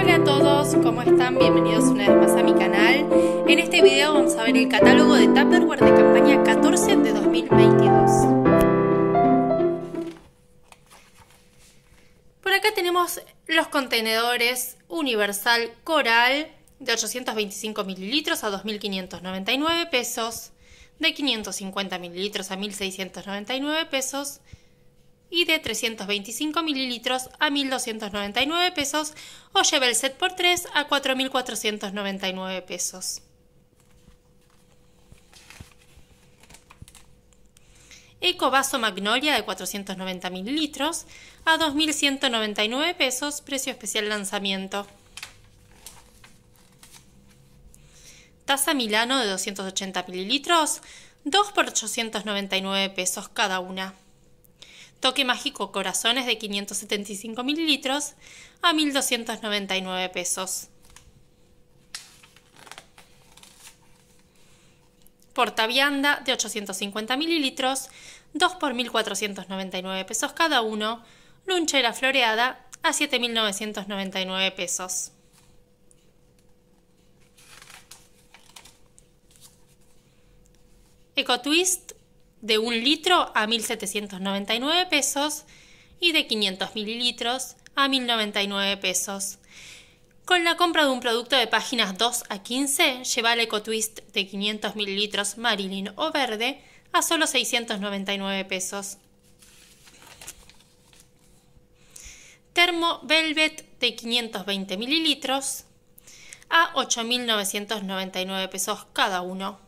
Hola a todos, ¿cómo están? Bienvenidos una vez más a mi canal. En este video vamos a ver el catálogo de Tupperware de campaña 14 de 2022. Por acá tenemos los contenedores Universal Coral de 825 mililitros a 2.599 pesos, de 550 mililitros a 1.699 pesos y de 325 mililitros a 1.299 pesos o lleva el set por 3 a 4.499 pesos. Ecovaso Magnolia de 490 mililitros a 2.199 pesos, precio especial lanzamiento. Taza Milano de 280 mililitros, 2 por 899 pesos cada una. Toque Mágico Corazones de 575 mililitros a 1.299 pesos. Portavianda de 850 mililitros, 2 por 1.499 pesos cada uno. Lunchera floreada a 7.999 pesos. EcoTwist de un litro a 1.799 pesos y de 500 mililitros a 1.099 pesos. Con la compra de un producto de páginas 2 a 15, lleva el EcoTwist de 500 mililitros marilín o verde a solo 699 pesos. Termo Velvet de 520 mililitros a 8.999 pesos cada uno.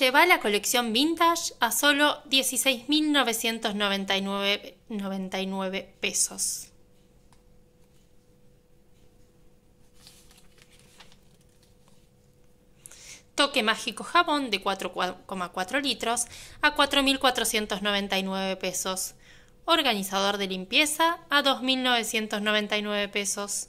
lleva la colección vintage a solo 16.999 pesos. Toque Mágico Jabón de 4,4 litros a 4.499 pesos. Organizador de limpieza a 2.999 pesos.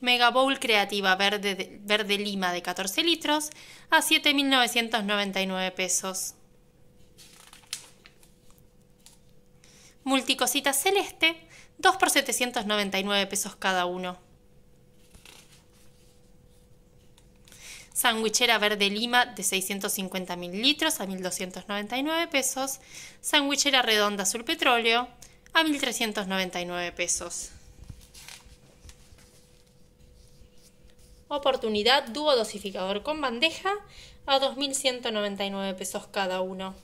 Mega Bowl Creativa Verde, Verde Lima de 14 litros a 7.999 pesos. Multicosita celeste, 2 por 799 pesos cada uno. Sanguichera verde lima de 650 litros a 1.299 pesos. Sandwichera redonda azul petróleo a 1.399 pesos. oportunidad dúo dosificador con bandeja a 2.199 pesos cada uno.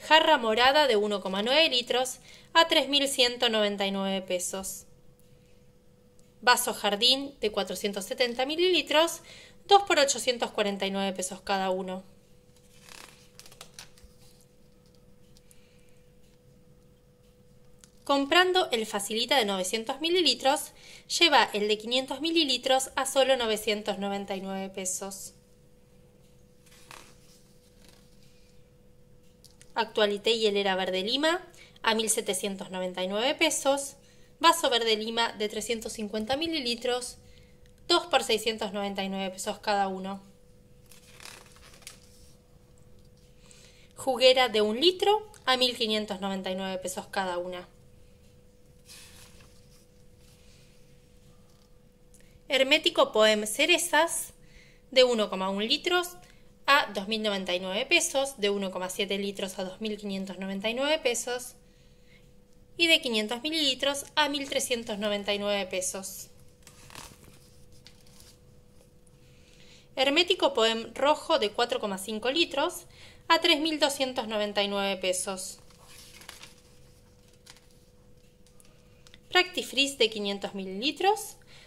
Jarra morada de 1,9 litros a 3.199 pesos. Vaso jardín de 470 mililitros, 2 por 849 pesos cada uno. Comprando el facilita de 900 mililitros, lleva el de 500 mililitros a solo 999 pesos. Actualité Era verde lima a 1799 pesos. Vaso verde lima de 350 mililitros, 2 por 699 pesos cada uno. Juguera de 1 litro a 1599 pesos cada una. Hermético Poem Cerezas de 1,1 litros a 2.099 pesos, de 1,7 litros a 2.599 pesos y de 500 mililitros a 1.399 pesos. Hermético Poem Rojo de 4,5 litros a 3.299 pesos. Practifreeze de 500 mililitros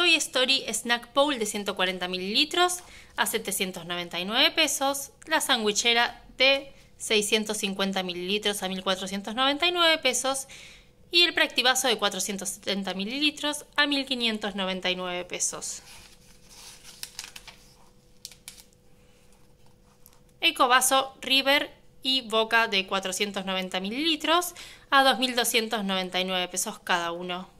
Toy Story Snack Bowl de 140 mililitros a 799 pesos, la sandwichera de 650 mililitros a 1499 pesos y el practivazo de 470 mililitros a 1599 pesos. Vaso River y Boca de 490 mililitros a 2.299 pesos cada uno.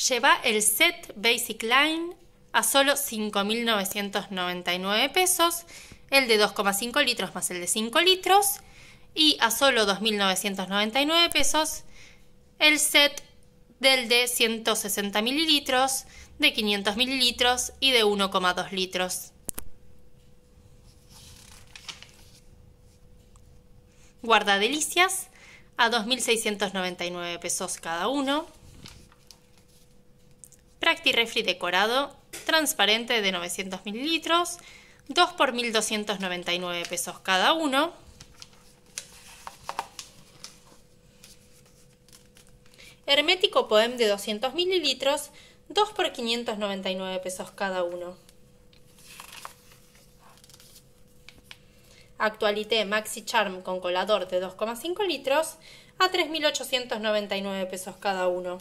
lleva el set Basic Line a solo 5.999 pesos, el de 2,5 litros más el de 5 litros y a solo 2.999 pesos el set del de 160 mililitros, de 500 mililitros y de 1,2 litros. Guarda delicias a 2.699 pesos cada uno. Practi Refri decorado, transparente de 900 mililitros, 2 por 1.299 pesos cada uno. Hermético Poem de 200 mililitros, 2 por 599 pesos cada uno. Actualité Maxi Charm con colador de 2,5 litros a 3.899 pesos cada uno.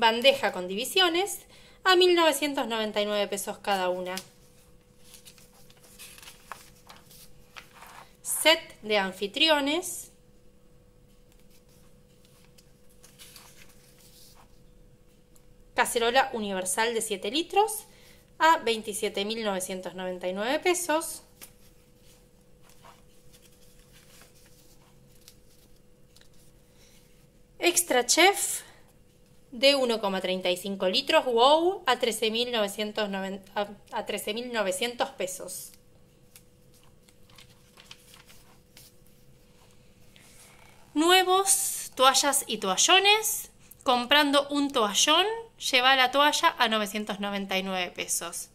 bandeja con divisiones a 1.999 pesos cada una. Set de anfitriones. Cacerola universal de 7 litros a 27.999 pesos. Extra Chef de 1,35 litros wow a 13.900 a pesos. Nuevos toallas y toallones. Comprando un toallón lleva la toalla a 999 pesos.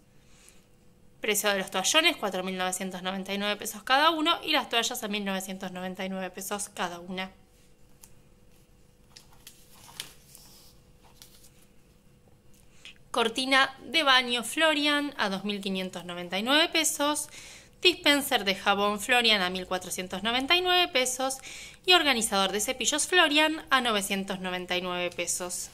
Precio de los toallones 4.999 pesos cada uno y las toallas a 1.999 pesos cada una. cortina de baño Florian a 2.599 pesos, dispenser de jabón Florian a 1.499 pesos y organizador de cepillos Florian a 999 pesos.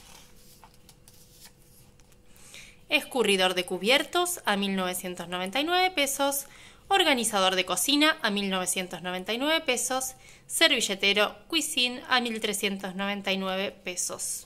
Escurridor de cubiertos a 1.999 pesos, organizador de cocina a 1.999 pesos, servilletero Cuisine a 1.399 pesos.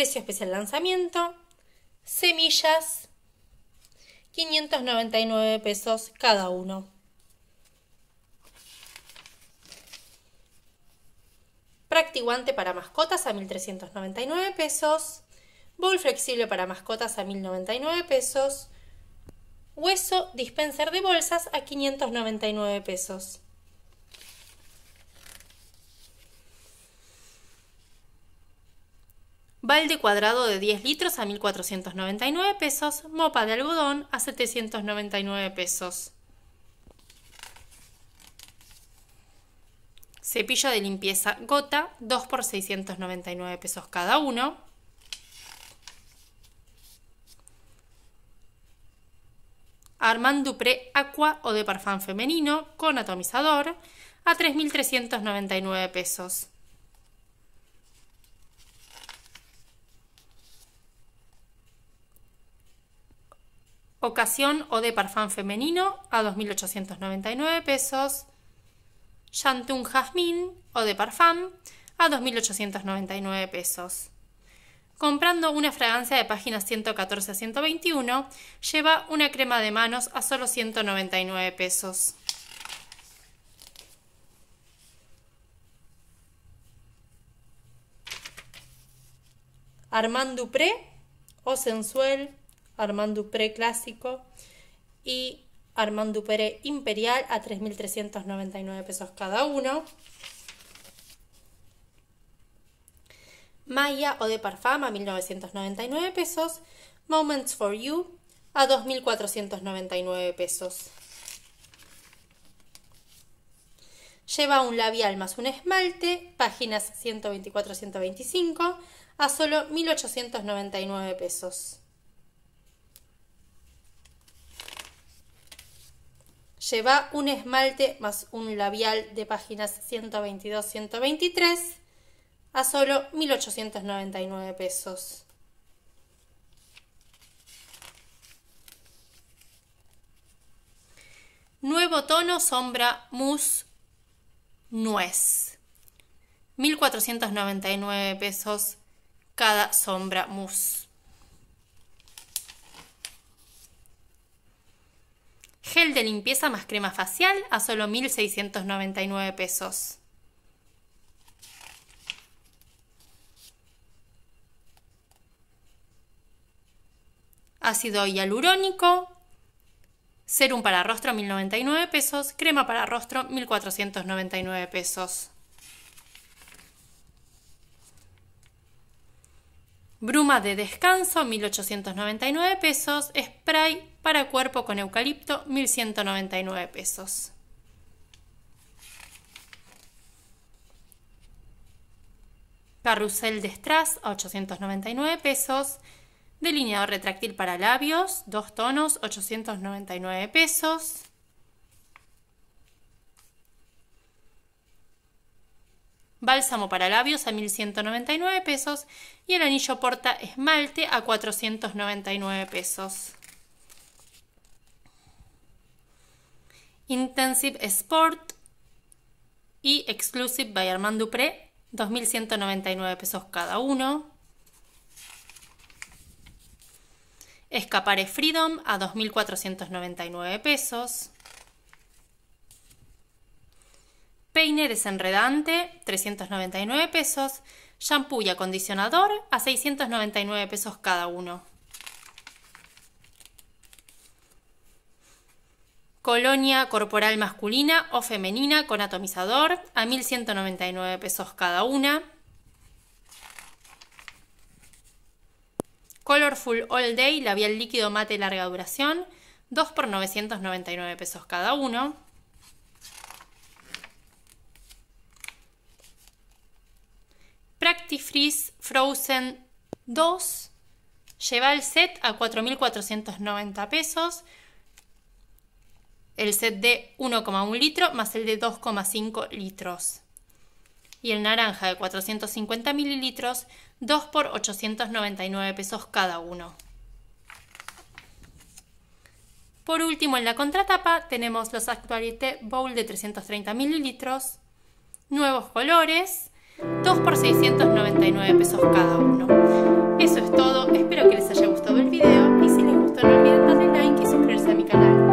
precio especial lanzamiento, semillas, 599 pesos cada uno. Practiguante para mascotas a 1.399 pesos. Bol flexible para mascotas a 1.099 pesos. Hueso dispenser de bolsas a 599 pesos. Balde cuadrado de 10 litros a 1.499 pesos. Mopa de algodón a 799 pesos. Cepillo de limpieza gota, 2 por 699 pesos cada uno. Armand Dupré Aqua o de Parfum Femenino con atomizador a 3.399 pesos. Ocasión o de parfum femenino a 2.899 pesos. Chantun Jazmín o de parfum a 2.899 pesos. Comprando una fragancia de páginas 114 a 121, lleva una crema de manos a solo 199 pesos. Armand Dupré o Sensuel Armandu Pre clásico y Armandu Dupré imperial a 3.399 pesos cada uno. Maya o de Parfum a 1.999 pesos. Moments for You a 2.499 pesos. Lleva un labial más un esmalte, páginas 124-125, a solo 1.899 pesos. Lleva un esmalte más un labial de páginas 122-123 a solo 1.899 pesos. Nuevo tono sombra mousse nuez. 1.499 pesos cada sombra mousse. Gel de limpieza más crema facial a solo 1.699 pesos. Ácido hialurónico, serum para rostro 1.099 pesos, crema para rostro 1.499 pesos. Bruma de descanso, 1899 pesos. Spray para cuerpo con eucalipto, 1199 pesos. Carrusel de strass a 899 pesos. Delineador retráctil para labios, 2 tonos, 899 pesos. Bálsamo para labios a 1.199 pesos y el anillo porta esmalte a 499 pesos. Intensive Sport y Exclusive by Armand Dupré, 2.199 pesos cada uno. Escapare Freedom a 2.499 pesos. Peine desenredante, 399 pesos. Shampoo y acondicionador a 699 pesos cada uno. Colonia corporal masculina o femenina con atomizador a 1.199 pesos cada una. Colorful All Day labial líquido mate larga duración, 2 por 999 pesos cada uno. freeze Frozen 2 lleva el set a 4.490 pesos. El set de 1,1 litro más el de 2,5 litros. Y el naranja de 450 mililitros, 2 por 899 pesos cada uno. Por último, en la contratapa tenemos los Actuality Bowl de 330 mililitros, nuevos colores, 2 por 699 pesos cada uno. Eso es todo, espero que les haya gustado el video y si les gustó no olviden darle like y suscribirse a mi canal.